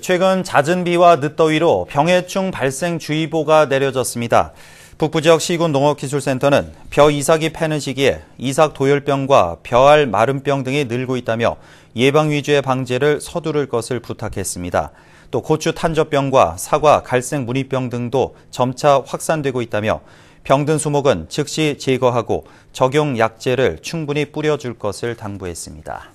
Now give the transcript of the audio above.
최근 잦은 비와 늦더위로 병해충 발생 주의보가 내려졌습니다. 북부 지역 시군 농업기술센터는 벼 이삭이 패는 시기에 이삭 도열병과 벼알 마름병 등이 늘고 있다며 예방 위주의 방제를 서두를 것을 부탁했습니다. 또 고추 탄저병과 사과 갈색 무늬병 등도 점차 확산되고 있다며 병든 수목은 즉시 제거하고 적용 약제를 충분히 뿌려줄 것을 당부했습니다.